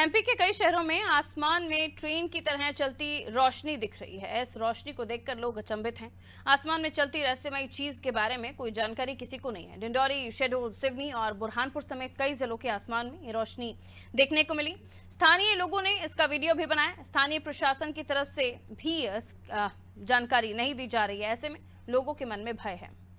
MP के कई शहरों में आसमान में ट्रेन की तरह चलती रोशनी दिख रही है इस रोशनी को देखकर लोग अचंभित हैं आसमान में चलती रहस्यमय चीज के बारे में कोई जानकारी किसी को नहीं है डिंडौरी शहडोल सिवनी और बुरहानपुर समेत कई जिलों के आसमान में ये रोशनी देखने को मिली स्थानीय लोगों ने इसका वीडियो भी बनाया स्थानीय प्रशासन की तरफ से भी जानकारी नहीं दी जा रही है ऐसे में लोगों के मन में भय है